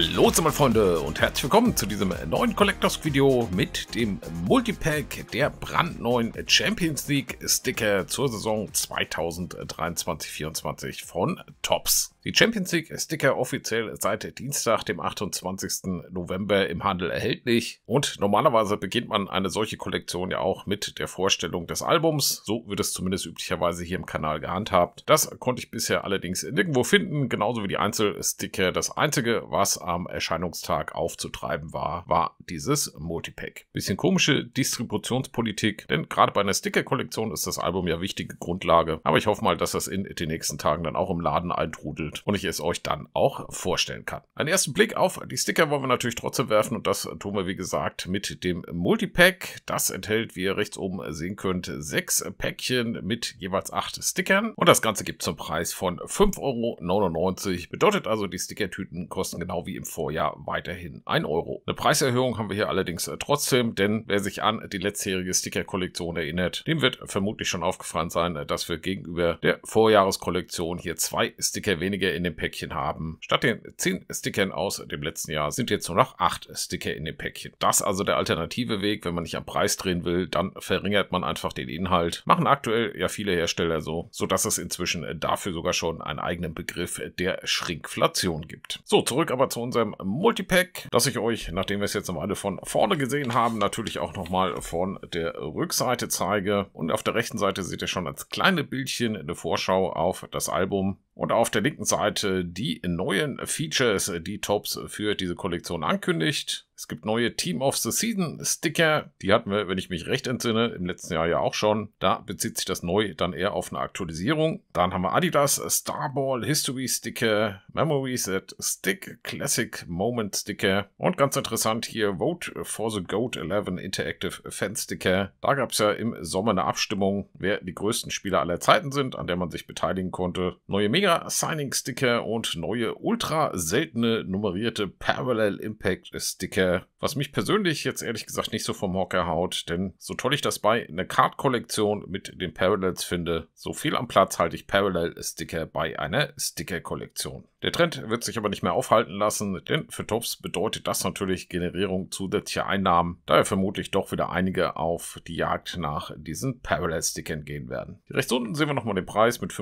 Hallo zusammen Freunde und herzlich willkommen zu diesem neuen Collectors Video mit dem Multipack der brandneuen Champions League Sticker zur Saison 2023-24 von Tops. Die Champions League Sticker offiziell seit Dienstag, dem 28. November im Handel erhältlich. Und normalerweise beginnt man eine solche Kollektion ja auch mit der Vorstellung des Albums. So wird es zumindest üblicherweise hier im Kanal gehandhabt. Das konnte ich bisher allerdings nirgendwo finden, genauso wie die Einzelsticker. Das einzige, was am Erscheinungstag aufzutreiben war, war dieses Multipack. Bisschen komische Distributionspolitik, denn gerade bei einer Sticker-Kollektion ist das Album ja wichtige Grundlage. Aber ich hoffe mal, dass das in den nächsten Tagen dann auch im Laden eintrudelt gefüllt und ich es euch dann auch vorstellen kann. Einen ersten Blick auf die Sticker wollen wir natürlich trotzdem werfen und das tun wir wie gesagt mit dem Multipack. Das enthält, wie ihr rechts oben sehen könnt, sechs Päckchen mit jeweils acht Stickern und das Ganze gibt zum Preis von 5,99 Euro. Bedeutet also, die Stickertüten kosten genau wie im Vorjahr weiterhin 1 Euro. Eine Preiserhöhung haben wir hier allerdings äh, trotzdem, denn wer sich an die letztjährige Sticker-Kollektion erinnert, dem wird vermutlich schon aufgefallen sein, äh, dass wir gegenüber der Vorjahreskollektion hier zwei Sticker weniger weniger in dem Päckchen haben. Statt den 10 Stickern aus dem letzten Jahr sind jetzt nur noch 8 Sticker in dem Päckchen. Das also der alternative Weg, wenn man nicht am Preis drehen will, dann verringert man einfach den Inhalt. Machen aktuell ja viele Hersteller so, sodass es inzwischen dafür sogar schon einen eigenen Begriff der Schrinkflation gibt. So, zurück aber zu unserem Multipack, das ich euch, nachdem wir es jetzt noch von vorne gesehen haben, natürlich auch nochmal von der Rückseite zeige. Und auf der rechten Seite seht ihr schon als kleine Bildchen eine Vorschau auf das Album. Und auf der linken Seite die neuen Features, die Tops für diese Kollektion ankündigt. Es gibt neue Team of the Season Sticker. Die hatten wir, wenn ich mich recht entsinne, im letzten Jahr ja auch schon. Da bezieht sich das neu dann eher auf eine Aktualisierung. Dann haben wir Adidas Starball History Sticker, Memories at Stick Classic Moment Sticker und ganz interessant hier Vote for the Goat 11 Interactive Fan Sticker. Da gab es ja im Sommer eine Abstimmung, wer die größten Spieler aller Zeiten sind, an der man sich beteiligen konnte. Neue Mega Signing Sticker und neue ultra seltene nummerierte Parallel Impact Sticker. Äh, was mich persönlich jetzt ehrlich gesagt nicht so vom Hocker haut, denn so toll ich das bei einer Card-Kollektion mit den Parallels finde, so viel am Platz halte ich Parallel-Sticker bei einer Sticker-Kollektion. Der Trend wird sich aber nicht mehr aufhalten lassen, denn für Tops bedeutet das natürlich Generierung zusätzlicher Einnahmen, daher vermutlich doch wieder einige auf die Jagd nach diesen Parallel-Stickern gehen werden. Hier rechts unten sehen wir nochmal den Preis mit 5,99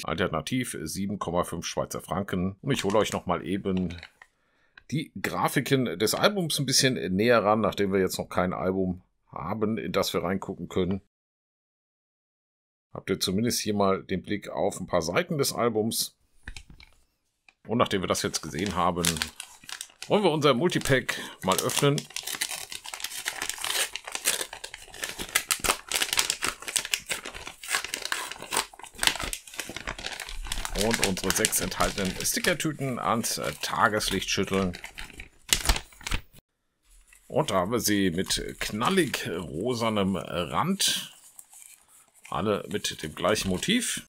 Euro, alternativ 7,5 Schweizer Franken und ich hole euch nochmal eben die Grafiken des Albums ein bisschen näher ran, nachdem wir jetzt noch kein Album haben, in das wir reingucken können. Habt ihr zumindest hier mal den Blick auf ein paar Seiten des Albums. Und nachdem wir das jetzt gesehen haben, wollen wir unser Multipack mal öffnen und unsere sechs enthaltenen Stickertüten ans äh, Tageslicht schütteln. Und da haben wir sie mit knallig rosanem Rand. Alle mit dem gleichen Motiv.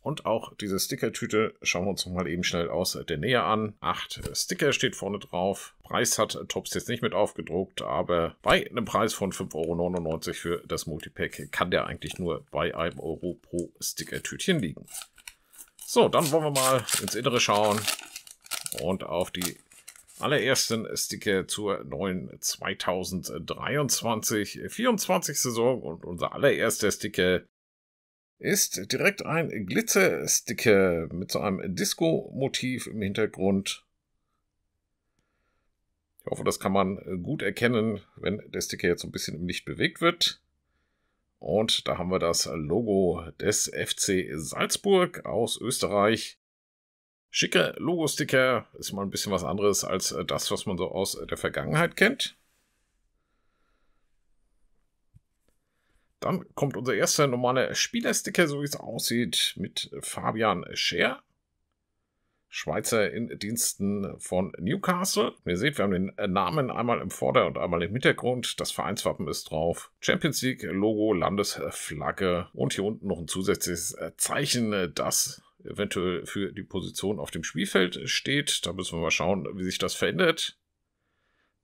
Und auch diese Stickertüte schauen wir uns mal eben schnell aus der Nähe an. Acht Sticker steht vorne drauf. Preis hat Tops jetzt nicht mit aufgedruckt, aber bei einem Preis von 5,99 Euro für das Multipack kann der eigentlich nur bei einem Euro pro Stickertütchen liegen. So, dann wollen wir mal ins Innere schauen und auf die allerersten Sticker zur neuen 2023-24 Saison und unser allererster Sticker ist direkt ein Glitzer-Sticker mit so einem Disco-Motiv im Hintergrund. Ich hoffe, das kann man gut erkennen, wenn der Sticker jetzt so ein bisschen im Licht bewegt wird. Und da haben wir das Logo des FC Salzburg aus Österreich. Schicke Logosticker ist mal ein bisschen was anderes als das, was man so aus der Vergangenheit kennt. Dann kommt unser erster normaler Spielersticker, so wie es aussieht, mit Fabian Scher. Schweizer in Diensten von Newcastle. Ihr seht, wir haben den äh, Namen einmal im Vorder- und einmal im Hintergrund. Das Vereinswappen ist drauf. Champions League Logo, Landesflagge und hier unten noch ein zusätzliches äh, Zeichen, äh, das eventuell für die Position auf dem Spielfeld steht. Da müssen wir mal schauen, wie sich das verändert.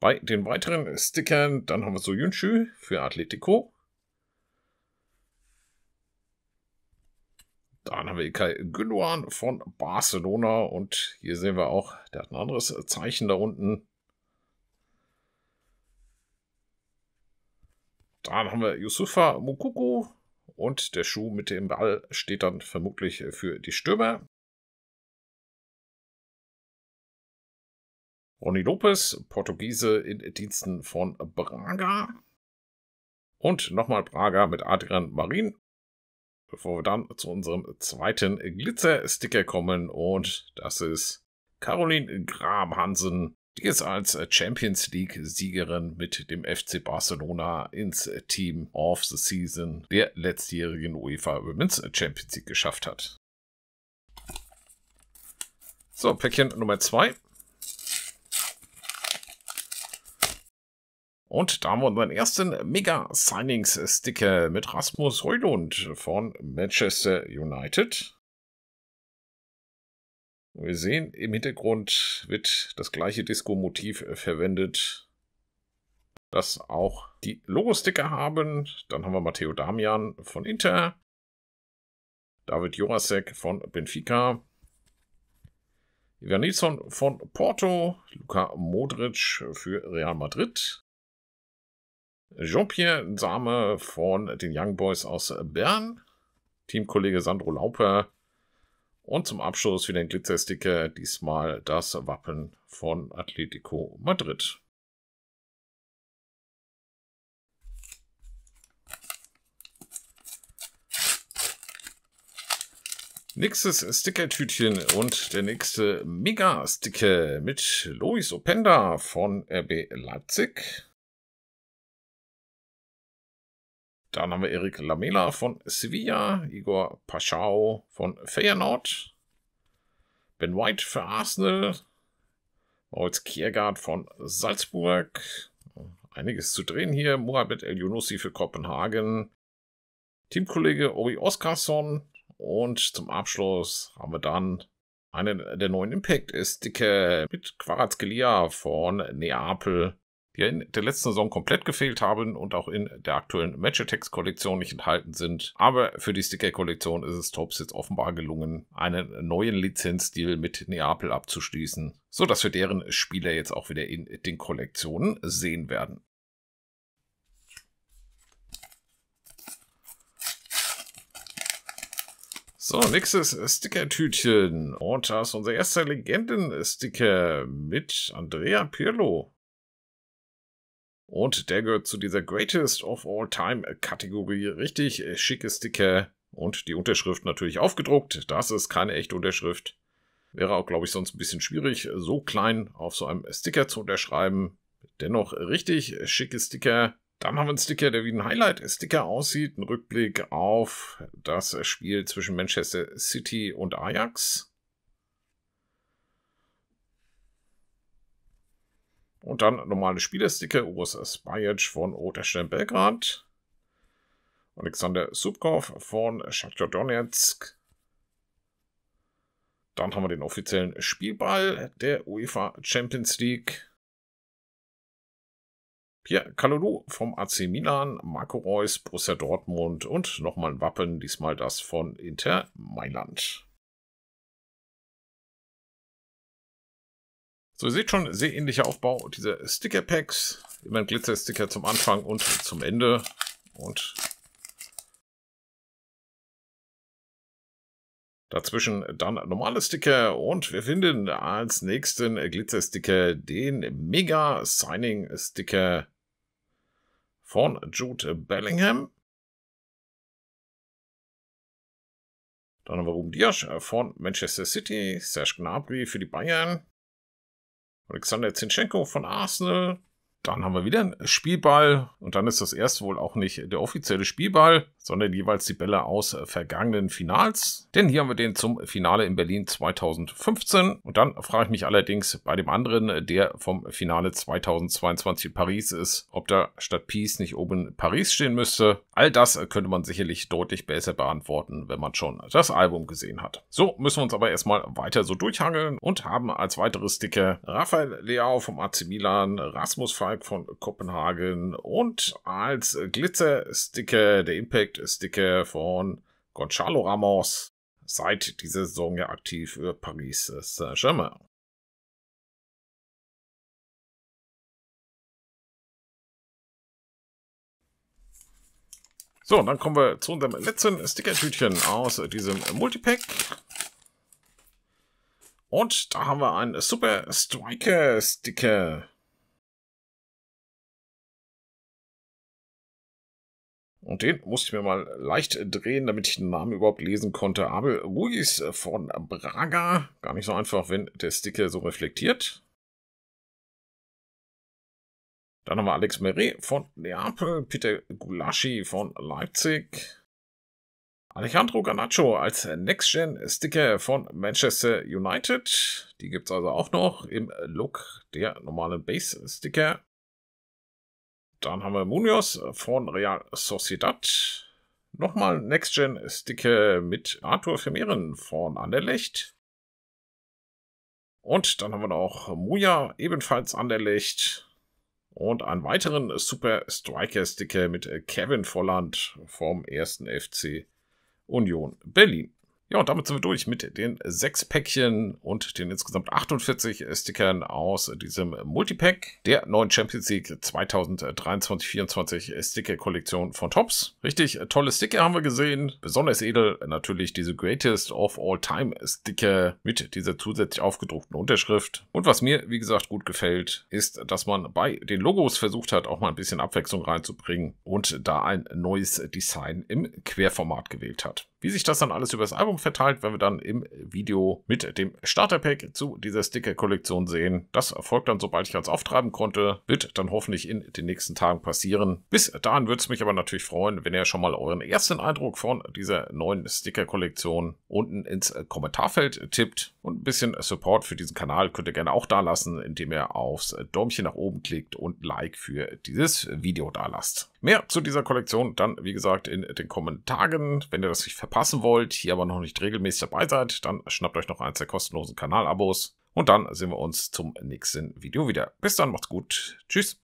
Bei den weiteren Stickern, dann haben wir so Yunshu für Atletico, Dann haben wir Kai Günduan von Barcelona und hier sehen wir auch, der hat ein anderes Zeichen da unten. Dann haben wir Yusufa Mukuku und der Schuh mit dem Ball steht dann vermutlich für die Stürmer. Ronny Lopez, Portugiese in Diensten von Braga. Und nochmal Braga mit Adrian Marin bevor wir dann zu unserem zweiten Glitzer-Sticker kommen. Und das ist Caroline Graham Hansen, die ist als Champions League-Siegerin mit dem FC Barcelona ins Team of the Season der letztjährigen UEFA Women's Champions League geschafft hat. So, Päckchen Nummer 2. Und da haben wir unseren ersten Mega-Signings-Sticker mit Rasmus Heulund von Manchester United. Wir sehen, im Hintergrund wird das gleiche Disco-Motiv verwendet, das auch die Logo-Sticker haben. Dann haben wir Matteo Damian von Inter, David Jorasek von Benfica, Ivan Nilsson von Porto, Luca Modric für Real Madrid, Jean-Pierre Dame von den Young Boys aus Bern, Teamkollege Sandro Lauper und zum Abschluss wieder ein Glitzersticker, diesmal das Wappen von Atletico Madrid. Nächstes Stickertütchen und der nächste Mega-Sticker mit Luis Openda von RB Leipzig. Dann haben wir Erik Lamela von Sevilla, Igor Paschau von Feyenoord, Ben White für Arsenal, Moritz Kiergaard von Salzburg. Einiges zu drehen hier. Mohamed El Yunusi für Kopenhagen, Teamkollege Ori Oskarsson und zum Abschluss haben wir dann einen der neuen Impact-Sticker mit Quarazkelia von Neapel die in der letzten Saison komplett gefehlt haben und auch in der aktuellen Match Attacks Kollektion nicht enthalten sind. Aber für die Sticker Kollektion ist es Tops jetzt offenbar gelungen, einen neuen Lizenzdeal mit Neapel abzuschließen, sodass wir deren Spieler jetzt auch wieder in den Kollektionen sehen werden. So, nächstes Sticker-Tütchen. Und da ist unser erster Legenden-Sticker mit Andrea Pirlo. Und der gehört zu dieser Greatest of All Time Kategorie. Richtig äh, schicke Sticker und die Unterschrift natürlich aufgedruckt. Das ist keine echte Unterschrift. Wäre auch, glaube ich, sonst ein bisschen schwierig, so klein auf so einem Sticker zu unterschreiben. Dennoch richtig äh, schicke Sticker. Dann haben wir einen Sticker, der wie ein Highlight-Sticker aussieht. Ein Rückblick auf das Spiel zwischen Manchester City und Ajax. Und dann normale Spielersticke, Urs Spajic von Oterstein Belgrad, Alexander Subkov von Shakhtar Donetsk. Dann haben wir den offiziellen Spielball der UEFA Champions League. Pierre Kalulu vom AC Milan, Marco Reus, Borussia Dortmund und nochmal ein Wappen, diesmal das von Inter Mailand. So, ihr seht schon, sehr ähnlicher Aufbau dieser Sticker-Packs. Immer ein Glitzer-Sticker zum Anfang und zum Ende. Und Dazwischen dann normale Sticker und wir finden als nächsten Glitzer-Sticker den Mega Signing Sticker von Jude Bellingham. Dann haben wir Ruben Diasch von Manchester City, Serge Gnabry für die Bayern, Alexander Zinschenko von Arsenal. Dann haben wir wieder einen Spielball und dann ist das erste wohl auch nicht der offizielle Spielball sondern jeweils die Bälle aus äh, vergangenen Finals. Denn hier haben wir den zum Finale in Berlin 2015. Und dann frage ich mich allerdings bei dem anderen, äh, der vom Finale 2022 in Paris ist, ob da statt Peace nicht oben Paris stehen müsste. All das äh, könnte man sicherlich deutlich besser beantworten, wenn man schon das Album gesehen hat. So müssen wir uns aber erstmal weiter so durchhangeln und haben als weitere Sticker Raphael Leao vom AC Milan, Rasmus Falk von Kopenhagen und als Glitzer-Sticker der Impact Sticker von Gonzalo Ramos seit dieser Saison ja aktiv für Paris Saint-Germain. So, dann kommen wir zu unserem letzten Stickertütchen aus diesem Multipack. Und da haben wir einen Super Striker Sticker. Und den musste ich mir mal leicht drehen, damit ich den Namen überhaupt lesen konnte. Abel Ruiz von Braga. Gar nicht so einfach, wenn der Sticker so reflektiert. Dann haben wir Alex Meret von Neapel, Peter Gulaschi von Leipzig, Alejandro Garnacho als Next-Gen-Sticker von Manchester United. Die gibt es also auch noch im Look der normalen Base-Sticker. Dann haben wir Munoz von Real Sociedad. Nochmal Next Gen Sticker mit Arthur Vermeeren von Anderlecht. Und dann haben wir noch Muja, ebenfalls Anderlecht. Und einen weiteren Super Striker Sticker mit Kevin Volland vom 1. FC Union Berlin. Ja, und damit sind wir durch mit den sechs Päckchen und den insgesamt 48 Stickern aus diesem Multipack der neuen Champions League 2023-24 Sticker-Kollektion von Tops. Richtig äh, tolle Sticker haben wir gesehen. Besonders edel natürlich diese Greatest of All Time Sticker mit dieser zusätzlich aufgedruckten Unterschrift. Und was mir, wie gesagt, gut gefällt, ist, dass man bei den Logos versucht hat, auch mal ein bisschen Abwechslung reinzubringen und da ein neues Design im Querformat gewählt hat. Wie sich das dann alles über das Album verteilt, wenn wir dann im Video mit dem Starterpack zu dieser Sticker-Kollektion sehen. Das erfolgt dann, sobald ich eins auftreiben konnte, wird dann hoffentlich in den nächsten Tagen passieren. Bis dahin würde es mich aber natürlich freuen, wenn ihr schon mal euren ersten Eindruck von dieser neuen Sticker-Kollektion unten ins Kommentarfeld tippt und ein bisschen Support für diesen Kanal könnt ihr gerne auch da lassen, indem ihr aufs Däumchen nach oben klickt und Like für dieses Video da lasst. Mehr zu dieser Kollektion dann, wie gesagt, in den kommenden Tagen. Wenn ihr das nicht verpassen wollt, hier aber noch nicht regelmäßig dabei seid, dann schnappt euch noch eins der kostenlosen Kanalabos. Und dann sehen wir uns zum nächsten Video wieder. Bis dann, macht's gut. Tschüss.